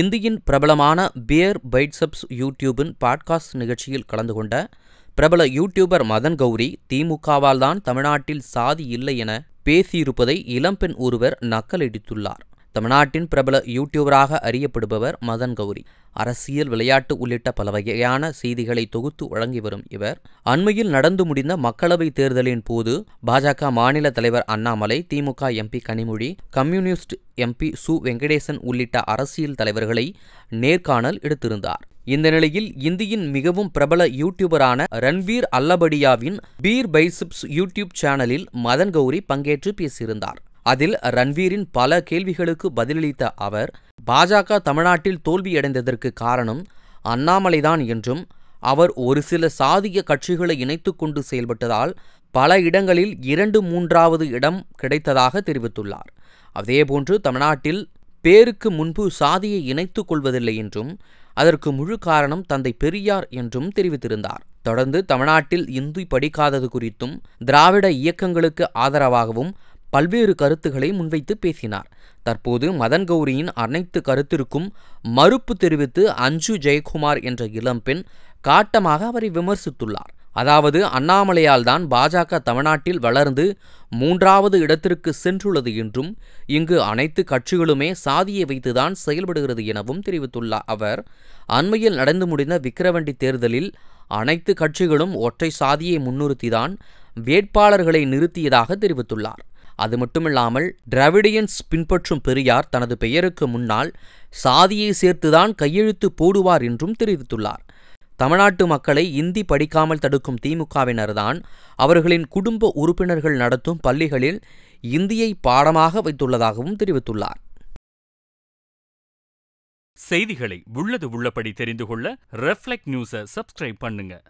இந்தியின் பிரபலமான pier பைட்ஸப்ஸ் யூடியூபின் podcast நிகழ்ச்சியில் கலந்து கொண்ட பிரபல யூடியூபர் மதன் கௌரி திமுகவால் தான் தமிழ்நாட்டில் சாதி இல்லை என பேசியிருப்பதை இளம்பெண் ஒருவர் நக்கலடித்துள்ளார் தமிழ்நாட்டின் பிரபல யூடியூபராக அறியப்படுபவர் மதன் கௌரி அரசியல் விளையாட்டு உள்ளிட்ட பல வகையான செய்திகளை தொகுத்து வழங்கி வரும் இவர் அண்மையில் நடந்து முடிந்த மக்களவைத் தேர்தலின் போது பாஜக மாநில தலைவர் அண்ணாமலை திமுக MP Kanimozhi communist MP Su Venkatesan உள்ளிட்ட அரசியல் தலைவர்களை நேர்காணல் எடுத்திருந்தார் இந்த நிலையில் இந்தியின் மிகவும் பிரபல யூடியூபரான ரன்வீர் அல்லபடியாவின் பீர் பைசிப்ஸ் யூடியூப் சேனலில் மதன் கௌரி பங்கேற்று பேசியிருந்தார் அதில் ரன்வீரின் பல கேள்விகளுக்கு பதிலளித்த அவர் பாஜக தமிழ்நாட்டில் தோல்வியடைந்ததற்கு காரணம் அண்ணாமலைதான் என்றும் அவர் ஒரு சில சாதிய கட்சிகளை இணைத்து கொண்டு செயல்பட்டதால் பல இடங்களில் இரண்டு மூன்றாவது இடம் கிடைத்ததாக தெரிவித்துள்ளார் அதேபோன்று தமிழ்நாட்டில் பேருக்கு முன்பு சாதியை இணைத்துக் கொள்வதில்லை என்றும் அதற்கு முழு காரணம் தந்தை பெரியார் என்றும் தெரிவித்திருந்தார் தொடர்ந்து தமிழ்நாட்டில் இந்தி படிக்காதது குறித்தும் திராவிட இயக்கங்களுக்கு ஆதரவாகவும் பல்வேறு கருத்துக்களை முன்வைத்து பேசினார் தற்போது மதன் கௌரியின் அனைத்து கருத்திற்கும் மறுப்பு தெரிவித்து அஞ்சு ஜெயக்குமார் என்ற இளம்பெண் காட்டமாக அவரை விமர்சித்துள்ளார் அதாவது அண்ணாமலையால் தான் பாஜக தமிழ்நாட்டில் வளர்ந்து மூன்றாவது இடத்திற்கு சென்றுள்ளது என்றும் இங்கு அனைத்து கட்சிகளுமே சாதியை வைத்துதான் செயல்படுகிறது எனவும் தெரிவித்துள்ள அவர் அண்மையில் நடந்து முடிந்த விக்கிரவண்டி தேர்தலில் அனைத்து கட்சிகளும் ஒற்றை சாதியை முன்னிறுத்திதான் வேட்பாளர்களை நிறுத்தியதாக தெரிவித்துள்ளார் அது மட்டுமில்லாமல் டிராவிடியன்ஸ் பின்பற்றும் பெரியார் தனது பெயருக்கு முன்னால் சாதியை சேர்த்துதான் கையெழுத்து போடுவார் என்றும் தெரிவித்துள்ளார் தமிழ்நாட்டு மக்களை இந்தி படிக்காமல் தடுக்கும் திமுகவினர்தான் அவர்களின் குடும்ப உறுப்பினர்கள் நடத்தும் பள்ளிகளில் இந்தியை பாடமாக வைத்துள்ளதாகவும் தெரிவித்துள்ளார் செய்திகளை உள்ளது உள்ளபடி தெரிந்து கொள்ள ரெஃப்ளெக்ட் நியூஸை சப்ஸ்கிரைப் பண்ணுங்க